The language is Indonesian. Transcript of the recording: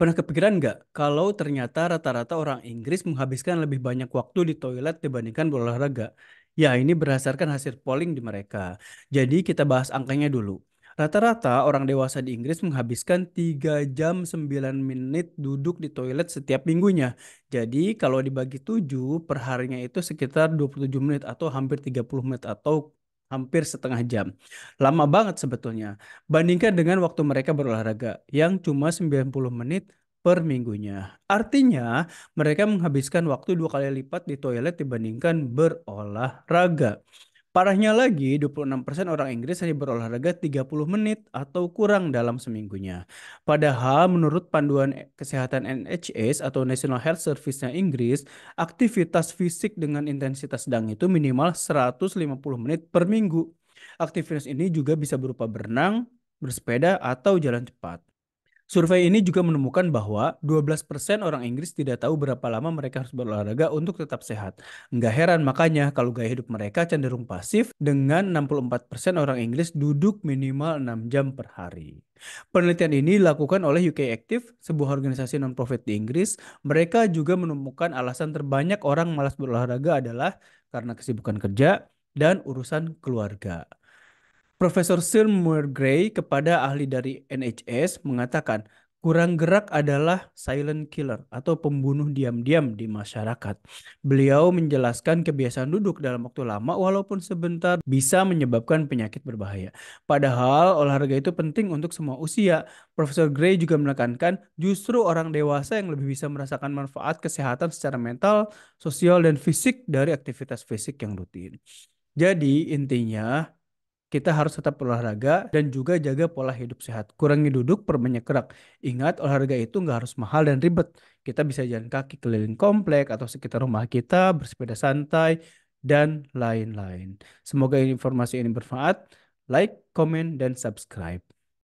Pernah kepikiran nggak kalau ternyata rata-rata orang Inggris menghabiskan lebih banyak waktu di toilet dibandingkan berolahraga? Ya, ini berdasarkan hasil polling di mereka. Jadi kita bahas angkanya dulu. Rata-rata orang dewasa di Inggris menghabiskan 3 jam 9 menit duduk di toilet setiap minggunya. Jadi kalau dibagi 7, perharinya itu sekitar 27 menit atau hampir 30 menit atau hampir setengah jam. Lama banget sebetulnya. Bandingkan dengan waktu mereka berolahraga yang cuma 90 menit per minggunya. Artinya, mereka menghabiskan waktu dua kali lipat di toilet dibandingkan berolahraga. Parahnya lagi, 26% orang Inggris hanya berolahraga 30 menit atau kurang dalam seminggunya. Padahal menurut panduan kesehatan NHS atau National Health Service-nya Inggris, aktivitas fisik dengan intensitas sedang itu minimal 150 menit per minggu. Aktivitas ini juga bisa berupa berenang, bersepeda, atau jalan cepat. Survei ini juga menemukan bahwa 12% orang Inggris tidak tahu berapa lama mereka harus berolahraga untuk tetap sehat. Nggak heran makanya kalau gaya hidup mereka cenderung pasif dengan 64% orang Inggris duduk minimal 6 jam per hari. Penelitian ini dilakukan oleh UK Active, sebuah organisasi non-profit di Inggris. Mereka juga menemukan alasan terbanyak orang malas berolahraga adalah karena kesibukan kerja dan urusan keluarga. Profesor Sir Muir Gray kepada ahli dari NHS mengatakan Kurang gerak adalah silent killer atau pembunuh diam-diam di masyarakat. Beliau menjelaskan kebiasaan duduk dalam waktu lama walaupun sebentar bisa menyebabkan penyakit berbahaya. Padahal olahraga itu penting untuk semua usia. Profesor Gray juga menekankan justru orang dewasa yang lebih bisa merasakan manfaat kesehatan secara mental, sosial, dan fisik dari aktivitas fisik yang rutin. Jadi intinya kita harus tetap olahraga dan juga jaga pola hidup sehat. Kurangi duduk, perbanyak gerak. Ingat, olahraga itu nggak harus mahal dan ribet. Kita bisa jalan kaki keliling komplek atau sekitar rumah kita, bersepeda santai, dan lain-lain. Semoga informasi ini bermanfaat. Like, comment, dan subscribe.